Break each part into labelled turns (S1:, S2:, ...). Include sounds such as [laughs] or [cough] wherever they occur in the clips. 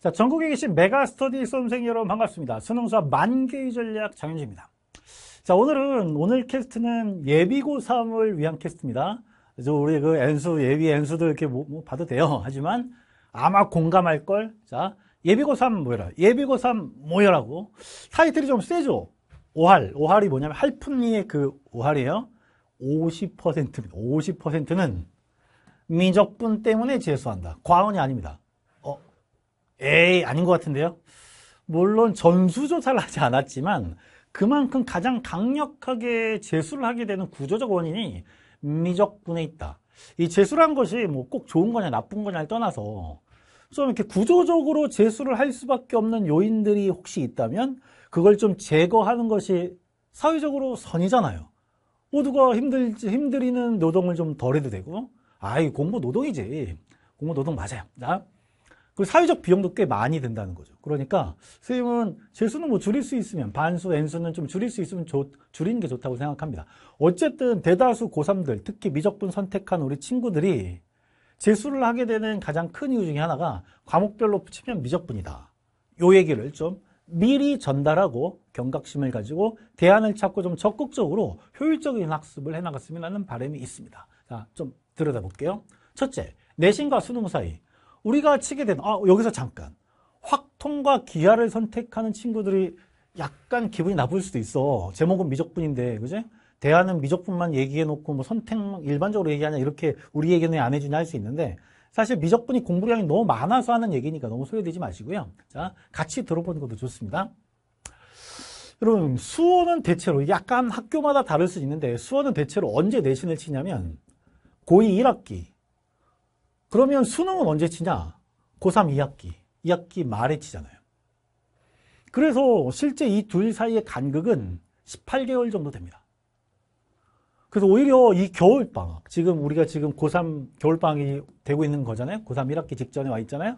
S1: 자, 전국에 계신 메가스터디 수험생 여러분 반갑습니다. 수능수학 만개의 전략 장윤지입니다. 자, 오늘은 오늘 캐스트는 예비고3을 위한 캐스트입니다. 그래서 우리 그 엔수 예비 엔수도 이렇게 뭐, 뭐 봐도 돼요. 하지만 아마 공감할 걸. 자, 예비고3 모여라. 예비고3 모여라고. 타이틀이 좀 세죠. 오할. 오할이 뭐냐면 할품리의 그 오할이에요. 50%입니다. 50%는 미적분 때문에 재수한다. 과언이 아닙니다. 에이 아닌 것 같은데요. 물론 전수조사를 하지 않았지만 그만큼 가장 강력하게 재수를 하게 되는 구조적 원인이 미적분에 있다. 이 재수란 것이 뭐 꼭 좋은 거냐 나쁜 거냐를 떠나서 좀 이렇게 구조적으로 재수를 할 수밖에 없는 요인들이 혹시 있다면 그걸 좀 제거하는 것이 사회적으로 선이잖아요. 모두가 힘들 힘들이는 노동을 좀 덜 해도 되고, 아 이 공부 노동이지. 공부 노동 맞아요. 나그 사회적 비용도 꽤 많이 든다는 거죠. 그러니까 선생님은 재수는 뭐 줄일 수 있으면 반수, N수는 좀 줄일 수 있으면 조, 줄이는 게 좋다고 생각합니다. 어쨌든 대다수 고3들, 특히 미적분 선택한 우리 친구들이 재수를 하게 되는 가장 큰 이유 중에 하나가 과목별로 치면 미적분이다. 요 얘기를 좀 미리 전달하고 경각심을 가지고 대안을 찾고 좀 적극적으로 효율적인 학습을 해나갔으면 하는 바람이 있습니다. 자, 좀 들여다볼게요. 첫째, 내신과 수능 사이 우리가 치게 된, 아, 여기서 잠깐. 확통과 기아를 선택하는 친구들이 약간 기분이 나쁠 수도 있어. 제목은 미적분인데, 그지? 대안은 미적분만 얘기해놓고 뭐 선택 일반적으로 얘기하냐 이렇게 우리 얘기는 안 해주냐 할 수 있는데 사실 미적분이 공부량이 너무 많아서 하는 얘기니까 너무 소외되지 마시고요. 자, 같이 들어보는 것도 좋습니다. 여러분, 수원은 대체로 약간 학교마다 다를 수 있는데 수원은 대체로 언제 내신을 치냐면 고2 1학기 그러면 수능은 언제 치냐? 고3 2학기, 2학기 말에 치잖아요. 그래서 실제 이 둘 사이의 간극은 18개월 정도 됩니다. 그래서 오히려 이 겨울방학, 지금 우리가 지금 고3 겨울방학이 되고 있는 거잖아요. 고3 1학기 직전에 와 있잖아요.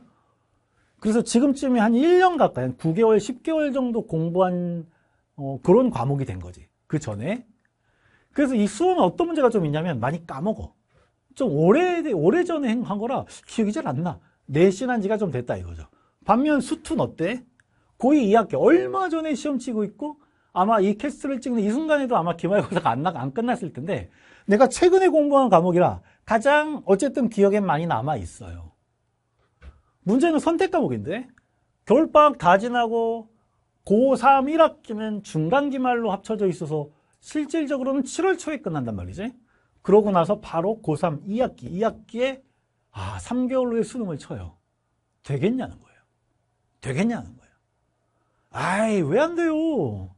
S1: 그래서 지금쯤에한 1년 가까이, 한 9개월, 10개월 정도 공부한 어, 그런 과목이 된 거지. 그 전에. 그래서 이수호은 어떤 문제가 좀 있냐면 많이 까먹어. 좀 오래, 오래전에 한 거라 기억이 잘 안 나. 내신한 네 지가 좀 됐다 이거죠. 반면 수투는 어때? 고2 2학기 얼마 전에 시험 치고 있고 아마 이 캐스트를 찍는 이 순간에도 아마 기말고사가 안, 나, 안 끝났을 텐데 내가 최근에 공부한 과목이라 가장 어쨌든 기억에 많이 남아 있어요. 문제는 선택 과목인데 겨울방학 다 지나고 고3 1학기는 중간기말로 합쳐져 있어서 실질적으로는 7월 초에 끝난단 말이지. 그러고 나서 바로 고3 2학기, 2학기에 아, 3개월 후에 수능을 쳐요. 되겠냐는 거예요. 되겠냐는 거예요. 아이, 왜 안 돼요?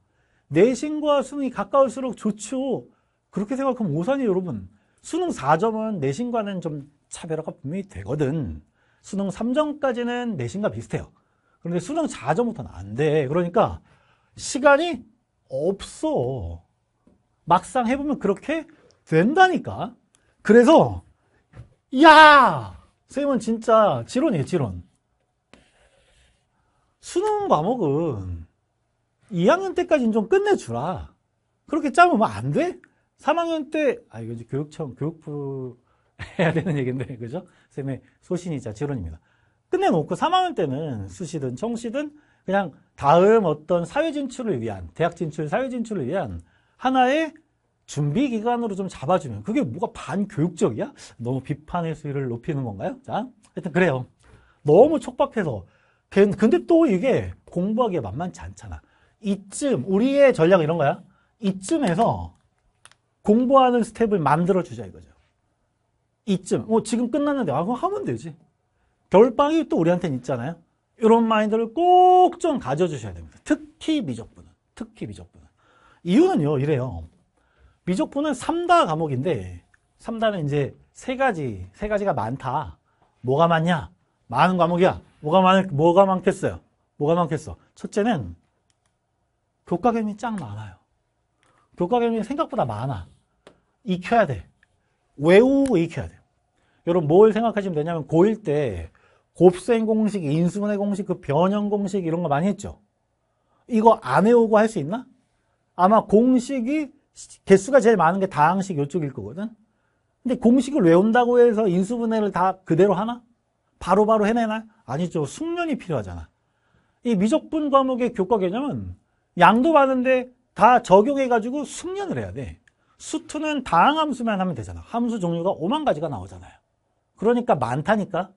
S1: 내신과 수능이 가까울수록 좋죠. 그렇게 생각하면 오산이 여러분, 수능 4점은 내신과는 좀 차별화가 분명히 되거든. 수능 3점까지는 내신과 비슷해요. 그런데 수능 4점부터는 안 돼. 그러니까 시간이 없어. 막상 해보면 그렇게 된다니까. 그래서 야선생님은 진짜 지론이에요 지론. 수능 과목은 2학년 때까지는 좀 끝내주라. 그렇게 짜면 안 돼? 3학년 때, 아, 이거 이제 교육청, 교육부 [laughs] 해야 되는 얘기인데, 그죠? 선생님의 소신이자 지론입니다. 끝내놓고 3학년 때는 수시든 청시든 그냥 다음 어떤 사회 진출을 위한, 대학 진출, 사회 진출을 위한 하나의 준비 기간으로 좀 잡아주면 그게 뭐가 반교육적이야? 너무 비판의 수위를 높이는 건가요? 자, 하여튼 그래요. 너무 촉박해서 근데 또 이게 공부하기에 만만치 않잖아. 이쯤 우리의 전략 이런 거야. 이쯤에서 공부하는 스텝을 만들어 주자 이거죠. 이쯤. 어, 지금 끝났는데 아 그럼 하면 되지. 결방이또 우리한테는 있잖아요. 이런 마인드를 꼭 좀 가져주셔야 됩니다. 특히 미적분은. 특히 미적분은. 이유는요, 이래요. 미적분은 3다 과목인데 3다는 이제 세 가지, 세 가지가 많다. 뭐가 많냐? 많은 과목이야. 뭐가 많, 뭐가 많겠어요? 뭐가 많겠어? 첫째는 교과 개념이 짱 많아요. 교과 개념이 생각보다 많아. 익혀야 돼. 외우고 익혀야 돼. 여러분 뭘 생각하시면 되냐면 고1 때 곱셈 공식, 인수분해 공식, 그 변형 공식 이런 거 많이 했죠? 이거 안 외우고 할 수 있나? 아마 공식이 개수가 제일 많은 게 다항식 이쪽일 거거든. 근데 공식을 외운다고 해서 인수분해를 다 그대로 하나? 바로바로 바로 해내나? 아니죠. 숙련이 필요하잖아. 이 미적분 과목의 교과 개념은 양도 많은데 다 적용해가지고 숙련을 해야 돼. 수투는 다항함수만 하면 되잖아. 함수 종류가 5만 가지가 나오잖아요. 그러니까 많다니까.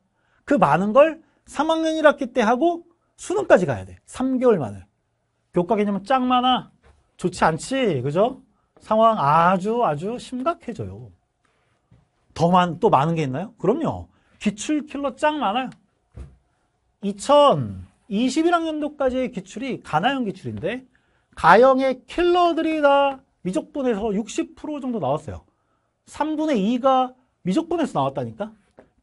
S1: 그 많은 걸 3학년 1학기 때 하고 수능까지 가야 돼. 3개월 만에. 교과 개념은 짱 많아. 좋지 않지. 그죠? 상황 아주 아주 심각해져요. 더 많, 또 많은 게 있나요? 그럼요. 기출 킬러 짱 많아요. 2021학년도까지의 기출이 가나형 기출인데 가형의 킬러들이 다 미적분에서 60% 정도 나왔어요. 3분의 2가 미적분에서 나왔다니까?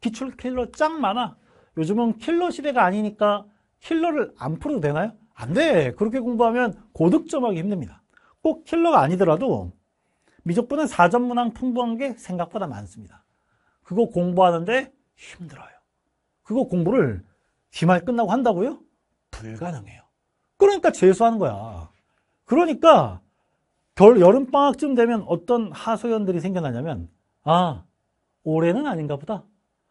S1: 기출 킬러 짱 많아. 요즘은 킬러 시대가 아니니까 킬러를 안 풀어도 되나요? 안 돼. 그렇게 공부하면 고득점하기 힘듭니다. 꼭 킬러가 아니더라도 미적분은 사전 문항 풍부한 게 생각보다 많습니다. 그거 공부하는데 힘들어요. 그거 공부를 기말 끝나고 한다고요? 불가능해요. 그러니까 재수하는 거야. 그러니까 별 여름방학쯤 되면 어떤 하소연들이 생겨나냐면 아 올해는 아닌가 보다.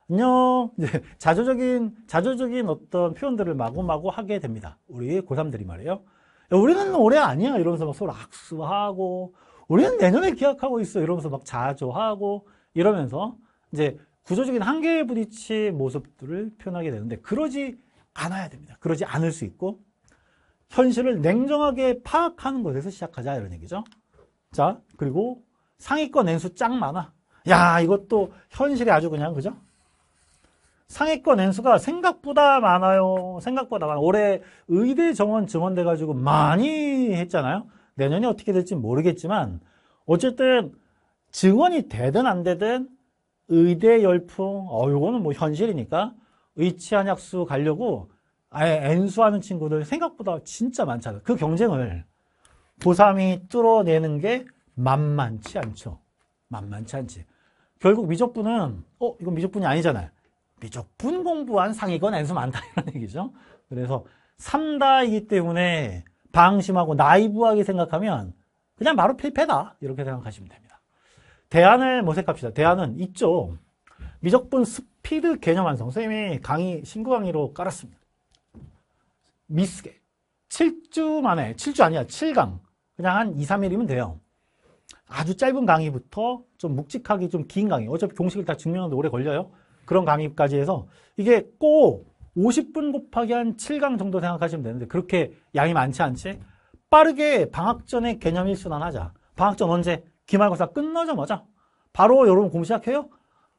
S1: 안녕. 이제 자조적인 자조적인 어떤 표현들을 마구마구 하게 됩니다. 우리 고3들이 말이에요. 우리는 올해 아니야 이러면서 막 서로 악수하고 우리는 내년에 기약하고 있어 이러면서 막 자조하고 이러면서 이제 구조적인 한계에 부딪힌 모습들을 표현하게 되는데 그러지 않아야 됩니다. 그러지 않을 수 있고 현실을 냉정하게 파악하는 것에서 시작하자 이런 얘기죠. 자 그리고 상위권 N수 짱 많아. 야 이것도 현실이 아주 그냥 그죠? 상위권 N수가 생각보다 많아요. 생각보다 많아요. 올해 의대 정원 증원돼가지고 많이 했잖아요. 내년에 어떻게 될지 모르겠지만 어쨌든 증원이 되든 안 되든 의대 열풍, 어, 이거는 뭐 현실이니까 의치한약수 가려고 아예 N수하는 친구들 생각보다 진짜 많잖아요. 그 경쟁을 고3이 뚫어내는 게 만만치 않죠. 만만치 않지. 결국 미적분은, 어, 이건 미적분이 아니잖아요. 미적분 공부한 상위권 N수 많다 [laughs] 이런 얘기죠. 그래서 3다이기 때문에 방심하고 나이브하게 생각하면 그냥 바로 필패다 이렇게 생각하시면 됩니다. 대안을 모색합시다. 대안은 있죠. 미적분 스피드 개념 완성. 선생님이 강의, 신구 강의로 깔았습니다. 미스게. 7주 만에, 7주 아니야, 7강. 그냥 한 2, 3일이면 돼요. 아주 짧은 강의부터 좀 묵직하게 좀 긴 강의. 어차피 공식을 다 증명하는데 오래 걸려요. 그런 강의까지 해서 이게 꼭 50분 곱하기 한 7강 정도 생각하시면 되는데 그렇게 양이 많지 않지? 빠르게 방학 전에 개념 일순환하자. 방학 전 언제? 기말고사 끝나자마자 바로 여러분 공부 시작해요?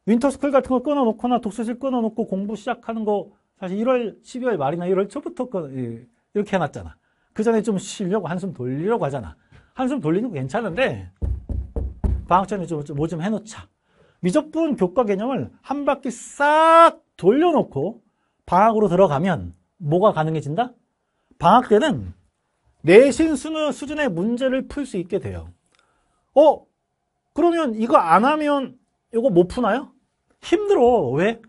S1: 윈터스쿨 같은 거 끊어놓거나 독서실 끊어놓고 공부 시작하는 거 사실 1월, 12월 말이나 1월 초부터 끊, 이렇게 해놨잖아. 그 전에 좀 쉬려고 한숨 돌리려고 하잖아. 한숨 돌리는 거 괜찮은데 방학 전에 좀 뭐좀 뭐좀 해놓자. 미적분 교과 개념을 한 바퀴 싹 돌려놓고 방학으로 들어가면 뭐가 가능해진다? 방학 때는 내신 수능 수준의 문제를 풀 수 있게 돼요. 어? 그러면 이거 안 하면 이거 못 푸나요? 힘들어. 왜?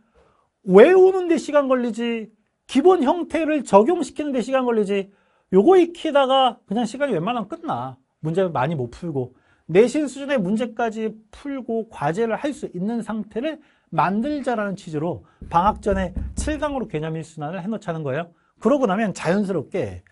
S1: 외우는데 시간 걸리지 기본 형태를 적용시키는데 시간 걸리지 요거 익히다가 그냥 시간이 웬만하면 끝나 문제 많이 못 풀고 내신 수준의 문제까지 풀고 과제를 할 수 있는 상태를 만들자라는 취지로 방학 전에 7강으로 개념 일순환을 해놓자는 거예요. 그러고 나면 자연스럽게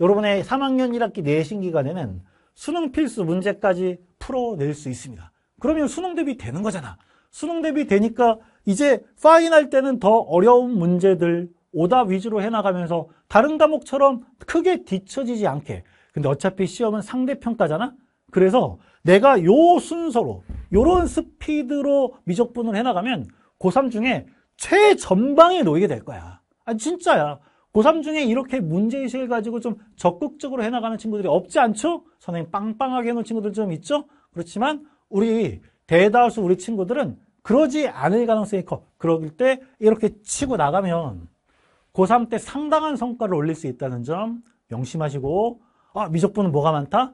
S1: 여러분의 3학년 1학기 내신 기간에는 수능 필수 문제까지 풀어낼 수 있습니다. 그러면 수능 대비 되는 거잖아. 수능 대비 되니까 이제 파이널 때는 더 어려운 문제들 오답 위주로 해나가면서 다른 과목처럼 크게 뒤처지지 않게 근데 어차피 시험은 상대평가잖아? 그래서 내가 요 순서로 요런 스피드로 미적분을 해나가면 고3 중에 최전방에 놓이게 될 거야 아 진짜야 고3 중에 이렇게 문제의식을 가지고 좀 적극적으로 해나가는 친구들이 없지 않죠? 선생님 빵빵하게 해놓은 친구들 좀 있죠? 그렇지만 우리 대다수 우리 친구들은 그러지 않을 가능성이 커 그럴 때 이렇게 치고 나가면 고3 때 상당한 성과를 올릴 수 있다는 점 명심하시고 아 미적분은 뭐가 많다?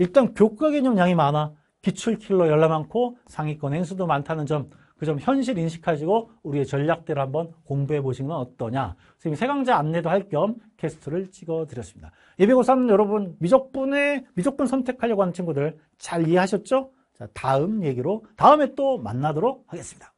S1: 일단 교과 개념 양이 많아. 기출킬러 열나 많고 상위권 행수도 많다는 점. 그 점 현실 인식하시고 우리의 전략대로 한번 공부해 보시는 건 어떠냐. 선생님 이 세강자 안내도 할 겸 캐스트를 찍어 드렸습니다. 예비고3 여러분 미적분에 미적분 선택하려고 하는 친구들 잘 이해하셨죠? 자, 다음 얘기로 다음에 또 만나도록 하겠습니다.